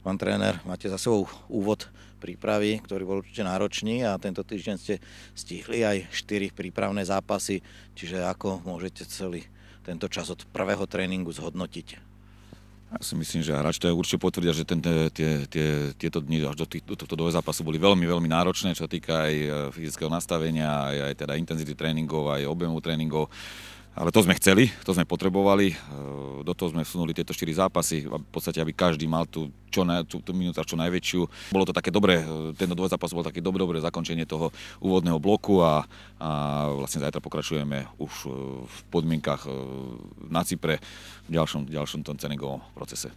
Pán tréner, máte za sebou úvod prípravy, ktorý bol určite náročný a tento týždeň ste stihli aj 4 prípravné zápasy, čiže ako môžete celý tento čas od prvého tréningu zhodnotiť? Ja si myslím, že hráč to určite potvrdia, že ten, tie, tie, tieto dni až do, do tohto dvoje zápasu boli veľmi, veľmi náročné, čo týka aj e, fyzického nastavenia, aj, aj teda intenzity tréningov, aj objemu tréningov. Ale to sme chceli, to sme potrebovali, e, do toho sme vsunuli tieto 4 zápasy, v podstate, aby každý mal tú, čo na, tú, tú minúta čo najväčšiu. Bolo to také dobré, e, tento dvojzápas bol také dobré, dobré zakončenie toho úvodného bloku a, a vlastne zajtra pokračujeme už e, v podmienkach na Cypre v ďalšom, ďalšom tom procese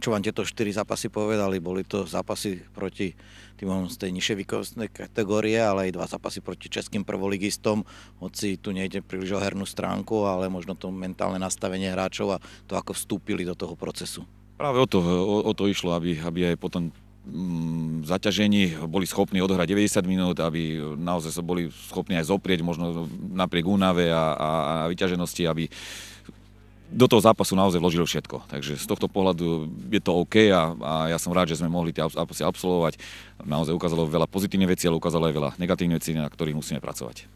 čo vám tieto 4 zápasy povedali, boli to zápasy proti týmom z tej nižšej výkonnostnej kategórie, ale aj dva zápasy proti českým prvoligistom, hoci tu nejde príliš o hernú stránku, ale možno to mentálne nastavenie hráčov a to, ako vstúpili do toho procesu. Práve o to, o, o to išlo, aby, aby aj potom mm, zaťažení, boli schopní odohrať 90 minút, aby naozaj sa boli schopní aj zoprieť, možno napriek únave a, a, a vyťaženosti, aby do toho zápasu naozaj vložili všetko. Takže z tohto pohľadu je to OK a, a ja som rád, že sme mohli tie zápasy absolvovať. Naozaj ukázalo veľa pozitívnych vecí, ale ukázalo aj veľa negatívnych vecí, na ktorých musíme pracovať.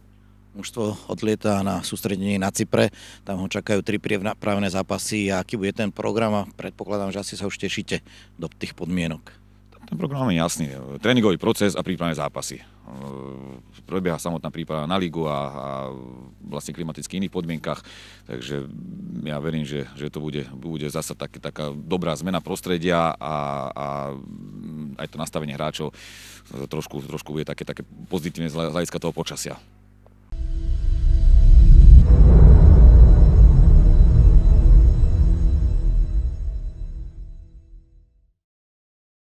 Mužstvo odlieta na sústredenie na Cypre, tam ho čakajú tri prípravné zápasy a aký bude ten program a predpokladám, že asi sa už tešíte do tých podmienok. Ten program je jasný. Tréningový proces a prípravné zápasy prebieha samotná príprava na ligu a, a vlastne klimaticky iných podmienkach, takže ja verím, že, že to bude, bude zasa tak, taká dobrá zmena prostredia a, a aj to nastavenie hráčov trošku, trošku bude také, také pozitívne z hľadiska toho počasia.